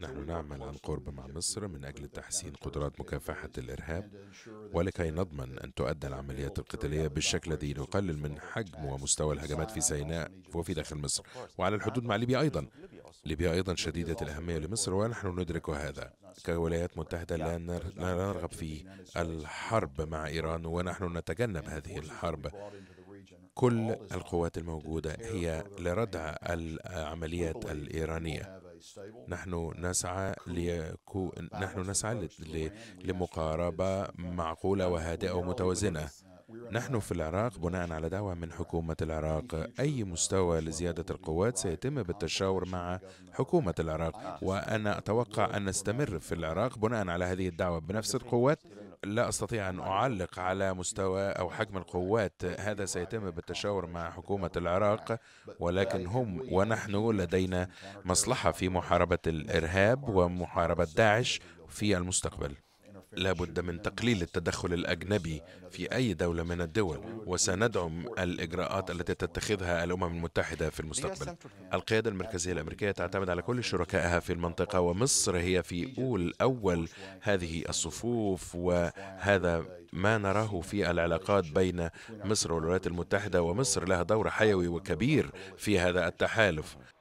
نحن نعمل عن قرب مع مصر من أجل تحسين قدرات مكافحة الإرهاب ولكي نضمن أن تؤدى العمليات القتالية بالشكل الذي نقلل من حجم ومستوى الهجمات في سيناء وفي داخل مصر وعلى الحدود مع ليبيا أيضا ليبيا أيضا شديدة الأهمية لمصر ونحن ندرك هذا كولايات متحدة لا نرغب في الحرب مع إيران ونحن نتجنب هذه الحرب كل القوات الموجودة هي لردع العمليات الإيرانية نحن نسعى ليكو... نحن نسعى لمقاربة معقولة وهادئة ومتوازنة نحن في العراق بناء على دعوة من حكومة العراق أي مستوى لزيادة القوات سيتم بالتشاور مع حكومة العراق وأنا أتوقع أن نستمر في العراق بناء على هذه الدعوة بنفس القوات لا استطيع ان اعلق على مستوى او حجم القوات هذا سيتم بالتشاور مع حكومه العراق ولكن هم ونحن لدينا مصلحه في محاربه الارهاب ومحاربه داعش في المستقبل لابد من تقليل التدخل الأجنبي في أي دولة من الدول وسندعم الإجراءات التي تتخذها الأمم المتحدة في المستقبل القيادة المركزية الأمريكية تعتمد على كل شركائها في المنطقة ومصر هي في أول أول هذه الصفوف وهذا ما نراه في العلاقات بين مصر والولايات المتحدة ومصر لها دور حيوي وكبير في هذا التحالف